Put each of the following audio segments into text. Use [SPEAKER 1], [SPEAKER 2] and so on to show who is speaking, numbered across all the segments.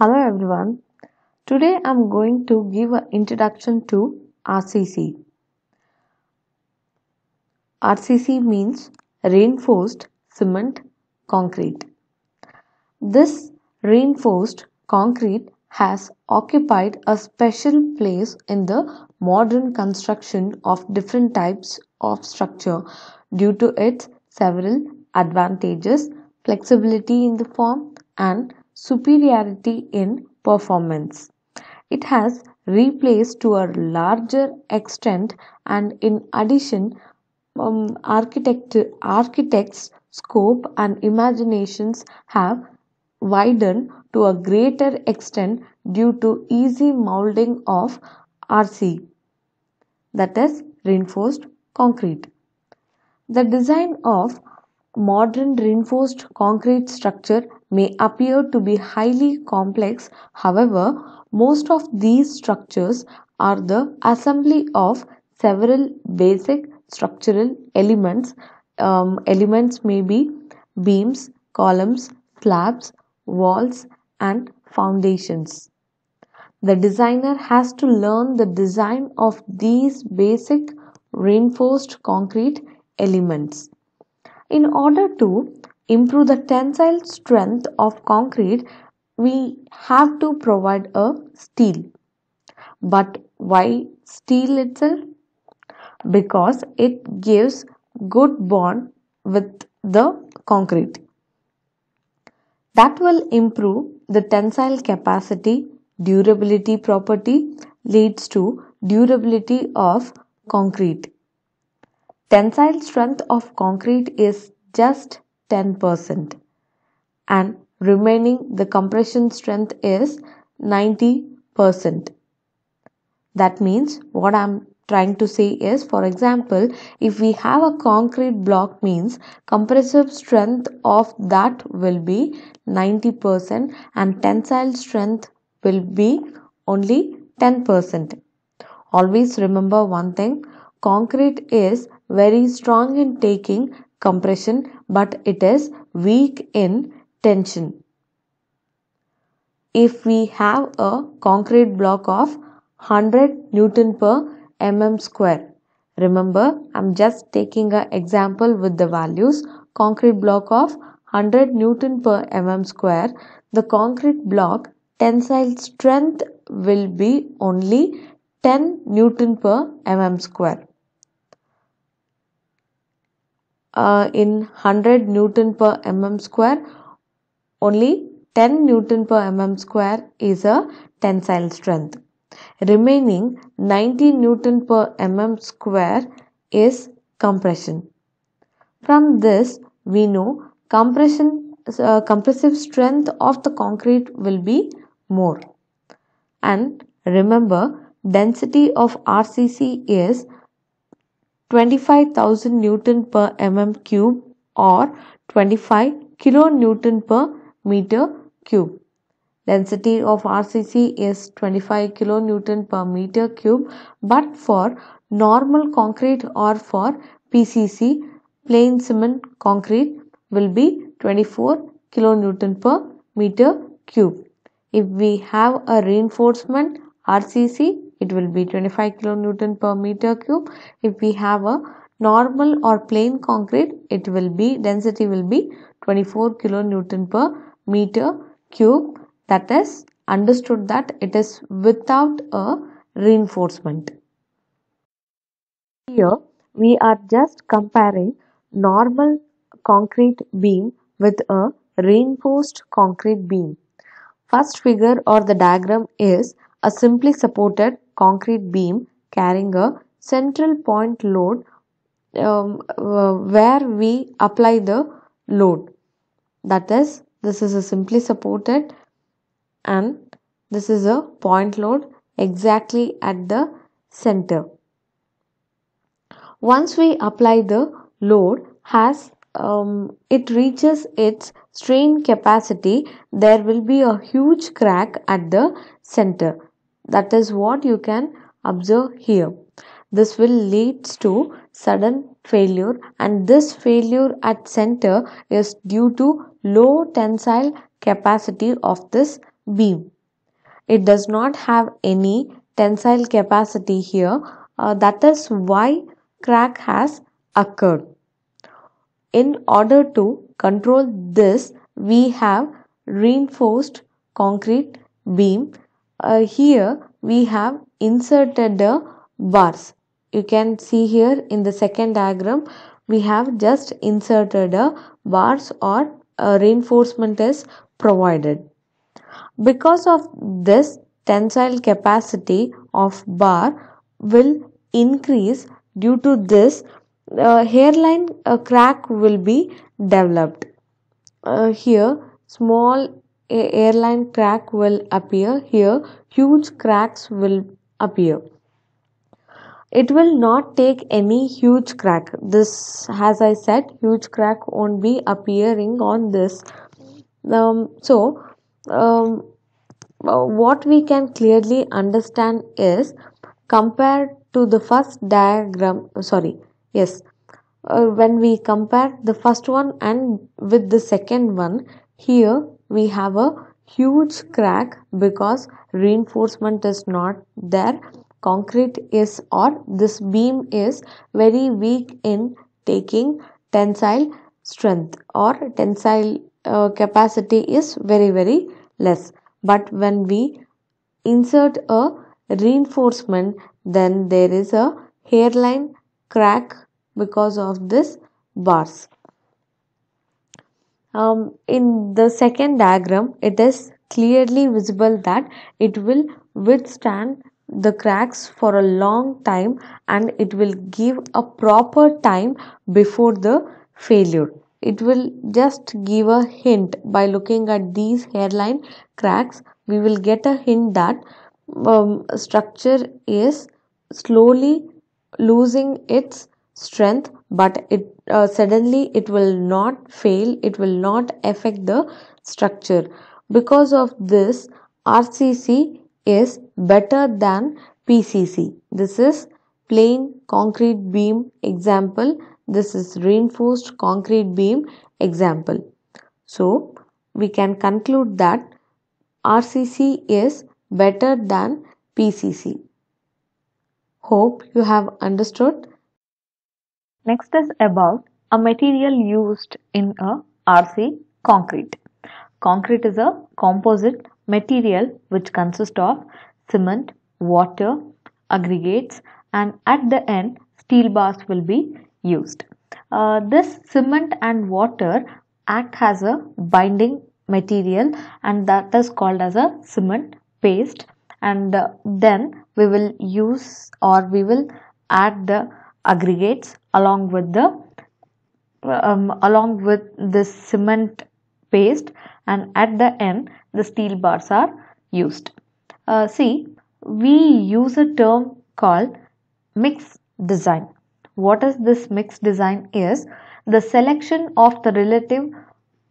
[SPEAKER 1] Hello everyone. Today I'm going to give an introduction to RCC. RCC means reinforced cement concrete. This reinforced concrete has occupied a special place in the modern construction of different types of structure due to its several advantages, flexibility in the form and superiority in performance. It has replaced to a larger extent and in addition um, architect, architects scope and imaginations have widened to a greater extent due to easy molding of RC that is reinforced concrete. The design of modern reinforced concrete structure may appear to be highly complex. However, most of these structures are the assembly of several basic structural elements. Um, elements may be beams, columns, slabs, walls, and foundations. The designer has to learn the design of these basic reinforced concrete elements. In order to improve the tensile strength of concrete, we have to provide a steel. But why steel itself? Because it gives good bond with the concrete. That will improve the tensile capacity, durability property leads to durability of concrete. Tensile strength of concrete is just 10% and remaining the compression strength is 90%. That means what I'm trying to say is for example if we have a concrete block means compressive strength of that will be 90% and tensile strength will be only 10%. Always remember one thing concrete is very strong in taking compression but it is weak in tension. If we have a concrete block of 100 Newton per mm square, remember I'm just taking an example with the values concrete block of 100 Newton per mm square, the concrete block tensile strength will be only 10 Newton per mm square. uh, in 100 Newton per mm square, only 10 Newton per mm square is a tensile strength. Remaining 90 Newton per mm square is compression. From this, we know compression uh, compressive strength of the concrete will be more. And remember, density of RCC is 25,000 Newton per mm cube or 25 kilonewton per meter cube. Density of RCC is 25 kilonewton per meter cube but for normal concrete or for PCC plain cement concrete will be 24 kilonewton per meter cube. If we have a reinforcement RCC it will be 25 kilonewton per meter cube if we have a normal or plain concrete it will be density will be 24 kilonewton per meter cube that is understood that it is without a reinforcement here we are just comparing normal concrete beam with a reinforced concrete beam first figure or the diagram is a simply supported concrete beam carrying a central point load um, uh, where we apply the load. That is, this is a simply supported and this is a point load exactly at the center. Once we apply the load has um, it reaches its strain capacity there will be a huge crack at the center that is what you can observe here. This will leads to sudden failure and this failure at center is due to low tensile capacity of this beam. It does not have any tensile capacity here. Uh, that is why crack has occurred. In order to control this, we have reinforced concrete beam uh, here we have inserted the bars you can see here in the second diagram we have just inserted a bars or a uh, reinforcement is provided because of this tensile capacity of bar will increase due to this uh, hairline uh, crack will be developed uh, here small a airline crack will appear here huge cracks will appear it will not take any huge crack this as i said huge crack won't be appearing on this um, so um, uh, what we can clearly understand is compared to the first diagram uh, sorry yes uh, when we compare the first one and with the second one here we have a huge crack because reinforcement is not there concrete is or this beam is very weak in taking tensile strength or tensile uh, capacity is very very less but when we insert a reinforcement then there is a hairline crack because of this bars um, in the second diagram it is clearly visible that it will withstand the cracks for a long time and it will give a proper time before the failure it will just give a hint by looking at these hairline cracks we will get a hint that um, structure is slowly losing its strength but it uh, suddenly it will not fail it will not affect the structure because of this RCC is better than PCC this is plain concrete beam example this is reinforced concrete beam example so we can conclude that RCC is better than PCC hope you have understood Next is about a material used in a RC concrete. Concrete is a composite material which consists of cement, water, aggregates and at the end steel bars will be used. Uh, this cement and water act as a binding material and that is called as a cement paste and uh, then we will use or we will add the aggregates along with the um, along with the cement paste and at the end the steel bars are used uh, see we use a term called mix design what is this mix design is the selection of the relative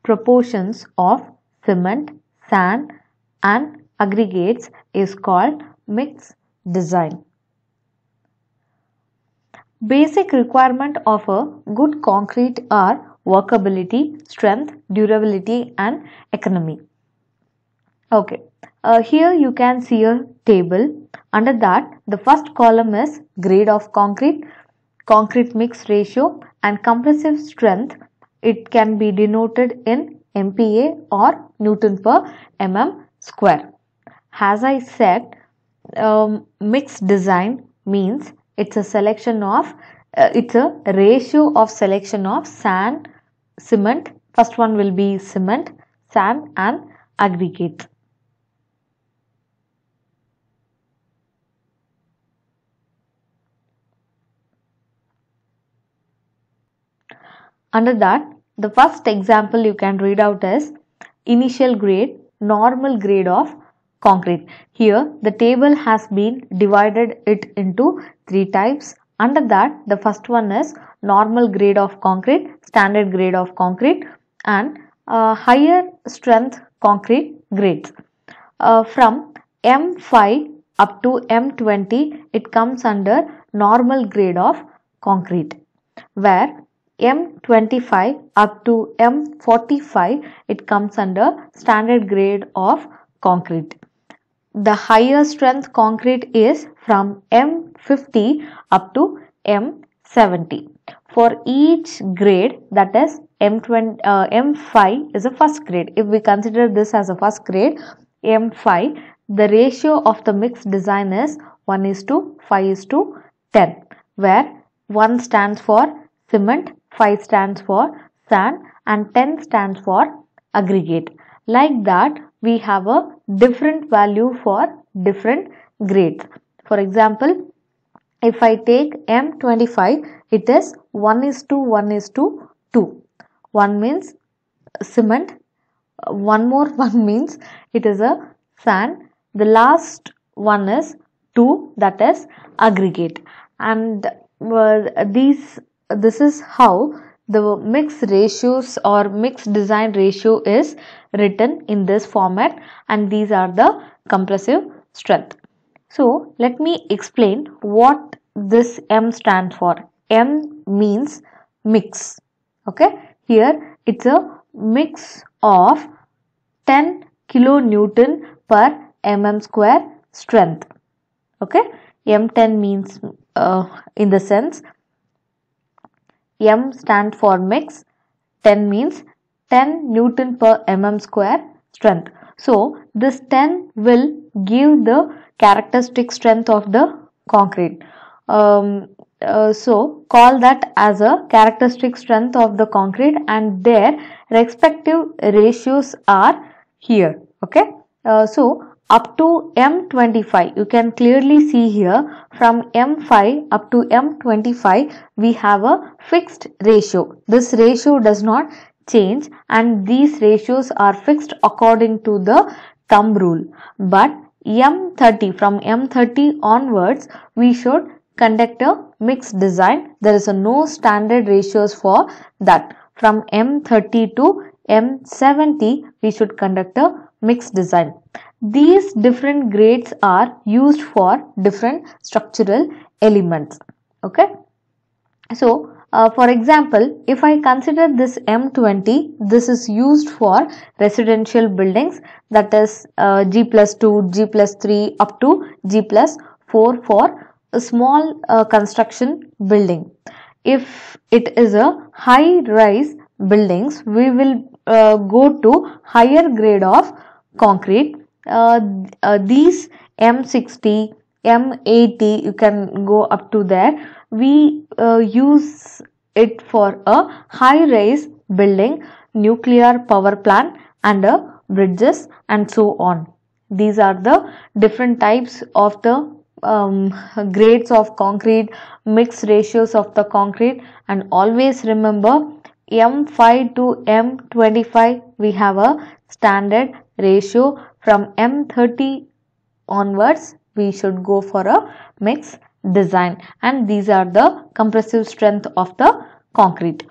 [SPEAKER 1] proportions of cement sand and aggregates is called mix design Basic requirement of a good concrete are workability, strength, durability and economy. Okay, uh, here you can see a table. Under that, the first column is grade of concrete, concrete mix ratio and compressive strength. It can be denoted in MPa or Newton per mm square. As I said, um, mixed design means it's a selection of uh, it's a ratio of selection of sand cement first one will be cement sand and aggregate. under that the first example you can read out as initial grade normal grade of concrete. Here the table has been divided it into three types. Under that the first one is normal grade of concrete, standard grade of concrete and uh, higher strength concrete grades. Uh, from M5 up to M20 it comes under normal grade of concrete where M25 up to M45 it comes under standard grade of concrete the higher strength concrete is from M50 up to M70. For each grade that is M20, uh, M5 is a first grade. If we consider this as a first grade, M5, the ratio of the mixed design is 1 is to 5 is to 10 where 1 stands for cement, 5 stands for sand and 10 stands for aggregate. Like that we have a different value for different grades. For example, if I take M25, it is 1 is to 1 is to 2. 1 means cement, one more 1 means it is a sand, the last one is 2 that is aggregate and uh, these this is how the mix ratios or mix design ratio is written in this format and these are the compressive strength. So let me explain what this M stands for. M means mix. Okay, here it's a mix of 10 kilonewton per mm square strength. Okay, M10 means uh, in the sense M stand for mix. 10 means 10 Newton per mm square strength. So this 10 will give the characteristic strength of the concrete. Um, uh, so call that as a characteristic strength of the concrete and their respective ratios are here. Okay. Uh, so up to M25 you can clearly see here from M5 up to M25 we have a fixed ratio. This ratio does not change and these ratios are fixed according to the thumb rule. But M30 from M30 onwards we should conduct a mixed design. There is a no standard ratios for that. From M30 to M70 we should conduct a mixed design. These different grades are used for different structural elements. Okay. So, uh, for example, if I consider this M20, this is used for residential buildings that is uh, G plus 2, G plus 3 up to G plus 4 for a small uh, construction building. If it is a high rise buildings, we will uh, go to higher grade of concrete uh, uh, these m60 m80 you can go up to there we uh, use it for a high rise building nuclear power plant and uh, bridges and so on these are the different types of the um, grades of concrete mixed ratios of the concrete and always remember m5 to m25 we have a standard ratio from M30 onwards we should go for a mix design and these are the compressive strength of the concrete.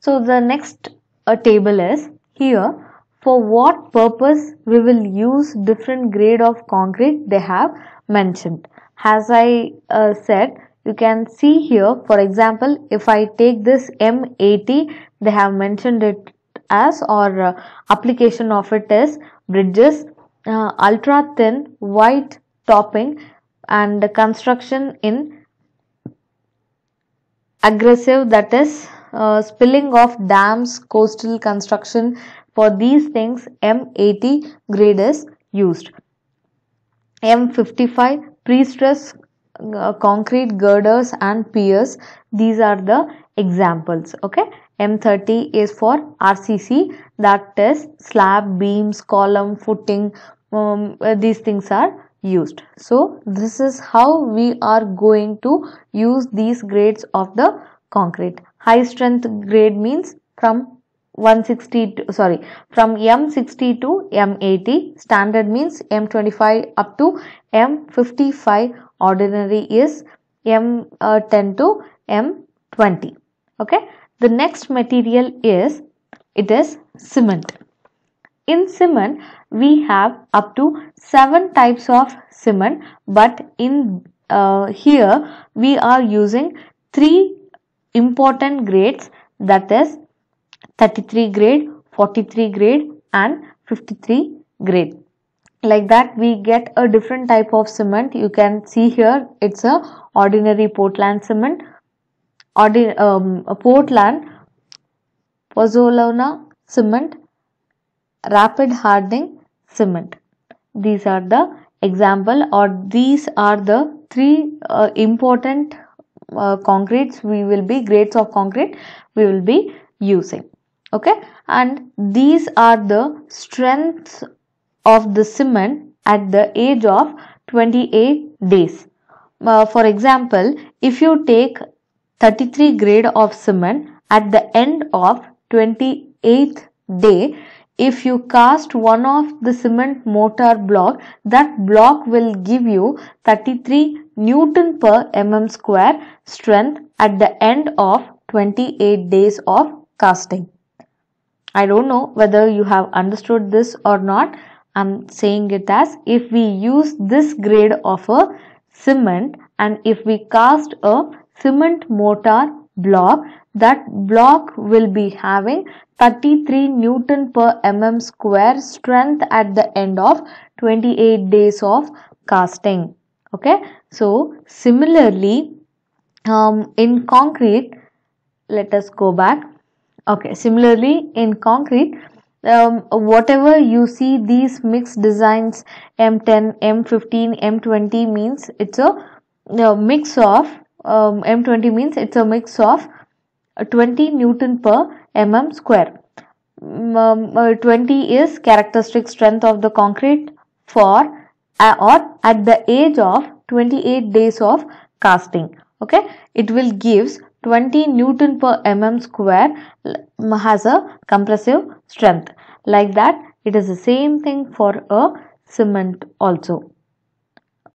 [SPEAKER 1] So the next uh, table is here for what purpose we will use different grade of concrete they have mentioned. As I uh, said you can see here, for example, if I take this M80, they have mentioned it as or uh, application of it is bridges, uh, ultra thin white topping and construction in aggressive that is uh, spilling of dams, coastal construction for these things M80 grade is used. M55 pre-stress uh, concrete girders and piers these are the examples okay m30 is for rcc that is slab beams column footing um, uh, these things are used so this is how we are going to use these grades of the concrete high strength grade means from 160 to, sorry from m60 to m80 standard means m25 up to m55 ordinary is M10 uh, to M20 okay the next material is it is cement in cement we have up to seven types of cement but in uh, here we are using three important grades that is 33 grade 43 grade and 53 grade like that we get a different type of cement you can see here it's a ordinary portland cement Ordi um, portland pozzolana cement rapid hardening cement these are the example or these are the three uh, important uh, concretes we will be grades of concrete we will be using okay and these are the strengths of the cement at the age of 28 days. Uh, for example, if you take 33 grade of cement at the end of 28th day, if you cast one of the cement mortar block, that block will give you 33 Newton per mm square strength at the end of 28 days of casting. I don't know whether you have understood this or not. I'm saying it as if we use this grade of a cement and if we cast a cement mortar block that block will be having 33 Newton per mm square strength at the end of 28 days of casting. Okay. So, similarly um, in concrete, let us go back. Okay. Similarly in concrete, um, whatever you see these mixed designs M10, M15, M20 means it's a uh, mix of um, M20 means it's a mix of 20 Newton per mm square. Mm, um, uh, 20 is characteristic strength of the concrete for uh, or at the age of 28 days of casting. Okay, it will gives 20 Newton per mm square has a compressive strength. Like that, it is the same thing for a cement also.